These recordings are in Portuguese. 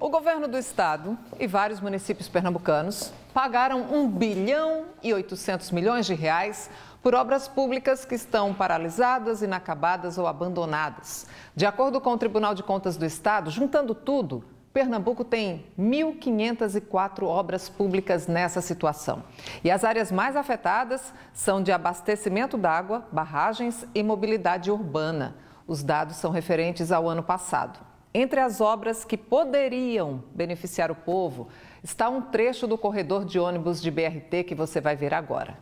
O governo do estado e vários municípios pernambucanos pagaram 1 bilhão e 800 milhões de reais por obras públicas que estão paralisadas, inacabadas ou abandonadas. De acordo com o Tribunal de Contas do Estado, juntando tudo, Pernambuco tem 1.504 obras públicas nessa situação. E as áreas mais afetadas são de abastecimento d'água, barragens e mobilidade urbana. Os dados são referentes ao ano passado. Entre as obras que poderiam beneficiar o povo está um trecho do corredor de ônibus de BRT que você vai ver agora.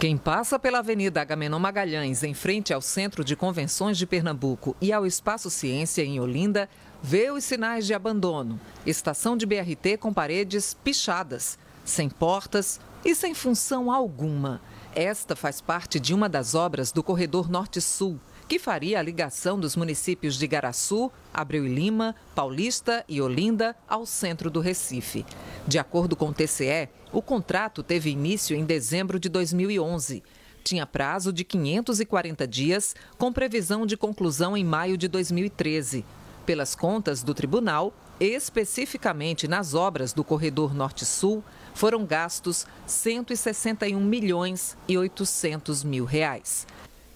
Quem passa pela Avenida Agamenon Magalhães, em frente ao Centro de Convenções de Pernambuco e ao Espaço Ciência, em Olinda, vê os sinais de abandono. Estação de BRT com paredes pichadas, sem portas e sem função alguma. Esta faz parte de uma das obras do Corredor Norte-Sul, que faria a ligação dos municípios de Garaçu, Abreu e Lima, Paulista e Olinda ao centro do Recife. De acordo com o TCE, o contrato teve início em dezembro de 2011. Tinha prazo de 540 dias, com previsão de conclusão em maio de 2013. Pelas contas do tribunal, especificamente nas obras do corredor Norte-Sul, foram gastos 161 milhões e 800 mil reais.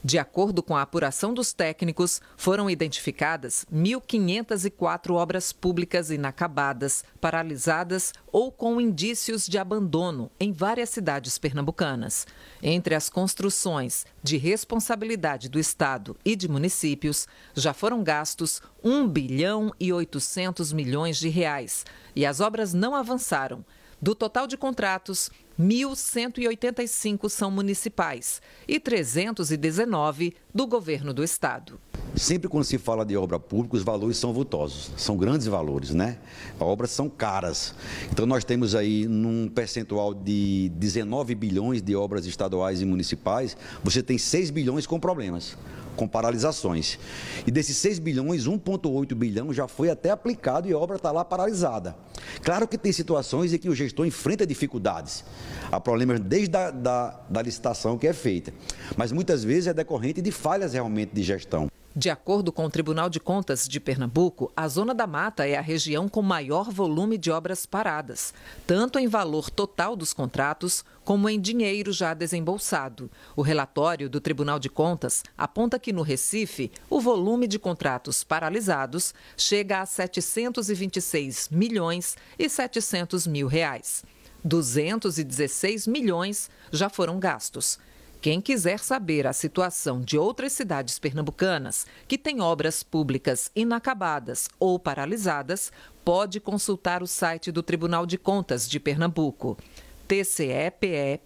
De acordo com a apuração dos técnicos, foram identificadas 1.504 obras públicas inacabadas, paralisadas ou com indícios de abandono em várias cidades pernambucanas. Entre as construções de responsabilidade do Estado e de municípios, já foram gastos 1 bilhão e 800 milhões de reais e as obras não avançaram. Do total de contratos, 1.185 são municipais e 319 do governo do estado. Sempre quando se fala de obra pública, os valores são vultosos, são grandes valores, né? As obras são caras. Então nós temos aí num percentual de 19 bilhões de obras estaduais e municipais, você tem 6 bilhões com problemas com paralisações. E desses 6 bilhões, 1,8 bilhão já foi até aplicado e a obra está lá paralisada. Claro que tem situações em que o gestor enfrenta dificuldades. Há problemas desde a da, da licitação que é feita. Mas muitas vezes é decorrente de falhas realmente de gestão. De acordo com o Tribunal de Contas de Pernambuco, a Zona da Mata é a região com maior volume de obras paradas, tanto em valor total dos contratos como em dinheiro já desembolsado. O relatório do Tribunal de Contas aponta que no Recife, o volume de contratos paralisados chega a 726 milhões e 700 mil reais. 216 milhões já foram gastos. Quem quiser saber a situação de outras cidades pernambucanas que têm obras públicas inacabadas ou paralisadas, pode consultar o site do Tribunal de Contas de Pernambuco, tcepe.tc.br.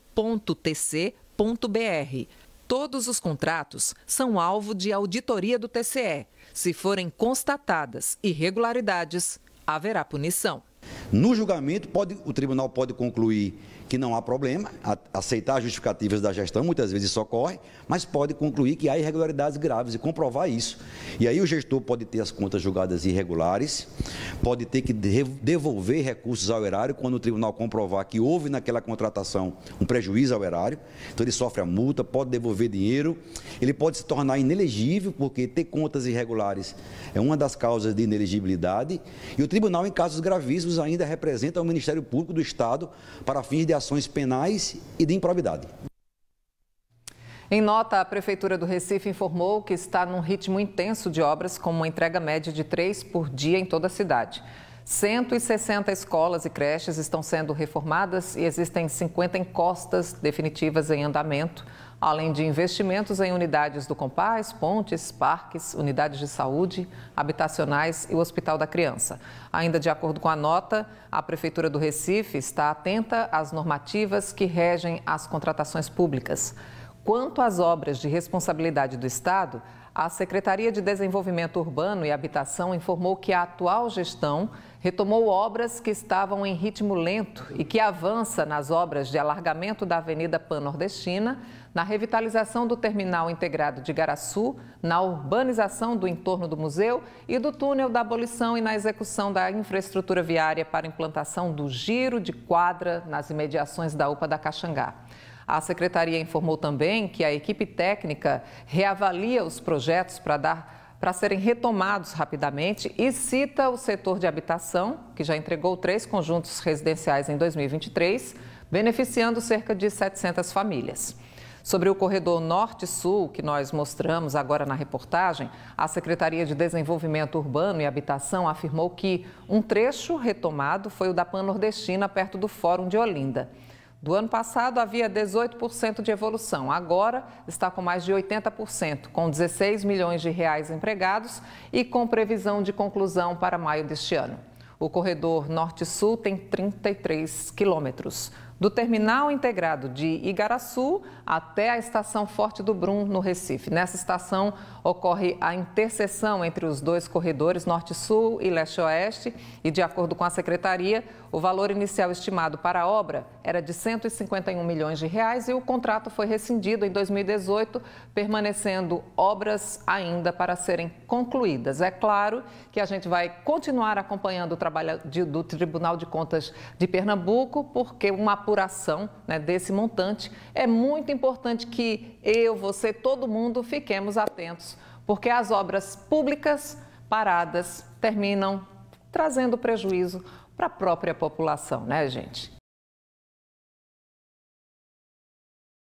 Todos os contratos são alvo de auditoria do TCE. Se forem constatadas irregularidades, haverá punição. No julgamento, pode, o tribunal pode concluir que não há problema, aceitar justificativas da gestão, muitas vezes isso ocorre, mas pode concluir que há irregularidades graves e comprovar isso. E aí o gestor pode ter as contas julgadas irregulares, pode ter que devolver recursos ao erário quando o tribunal comprovar que houve naquela contratação um prejuízo ao erário, então ele sofre a multa, pode devolver dinheiro, ele pode se tornar inelegível, porque ter contas irregulares é uma das causas de inelegibilidade, e o tribunal, em casos gravíssimos, ainda representa o Ministério Público do Estado para fins de ações penais e de improbidade. Em nota, a Prefeitura do Recife informou que está num ritmo intenso de obras, com uma entrega média de três por dia em toda a cidade. 160 escolas e creches estão sendo reformadas e existem 50 encostas definitivas em andamento além de investimentos em unidades do Compás, pontes, parques, unidades de saúde, habitacionais e o Hospital da Criança. Ainda de acordo com a nota, a Prefeitura do Recife está atenta às normativas que regem as contratações públicas. Quanto às obras de responsabilidade do Estado, a Secretaria de Desenvolvimento Urbano e Habitação informou que a atual gestão retomou obras que estavam em ritmo lento e que avança nas obras de alargamento da Avenida Pan-Nordestina, na revitalização do terminal integrado de Garaçu, na urbanização do entorno do museu e do túnel da abolição e na execução da infraestrutura viária para implantação do giro de quadra nas imediações da UPA da Caxangá. A secretaria informou também que a equipe técnica reavalia os projetos para dar para serem retomados rapidamente e cita o setor de habitação, que já entregou três conjuntos residenciais em 2023, beneficiando cerca de 700 famílias. Sobre o corredor norte-sul, que nós mostramos agora na reportagem, a Secretaria de Desenvolvimento Urbano e Habitação afirmou que um trecho retomado foi o da Pan Nordestina, perto do Fórum de Olinda. Do ano passado havia 18% de evolução, agora está com mais de 80%, com 16 milhões de reais empregados e com previsão de conclusão para maio deste ano. O corredor norte-sul tem 33 quilômetros do terminal integrado de Igaraçu até a estação Forte do Brum, no Recife. Nessa estação ocorre a interseção entre os dois corredores, norte-sul e leste-oeste, e de acordo com a secretaria, o valor inicial estimado para a obra era de 151 milhões de reais e o contrato foi rescindido em 2018, permanecendo obras ainda para serem concluídas. É claro que a gente vai continuar acompanhando o trabalho do Tribunal de Contas de Pernambuco, porque uma apuração né, desse montante, é muito importante que eu, você, todo mundo fiquemos atentos, porque as obras públicas paradas terminam trazendo prejuízo para a própria população, né, gente?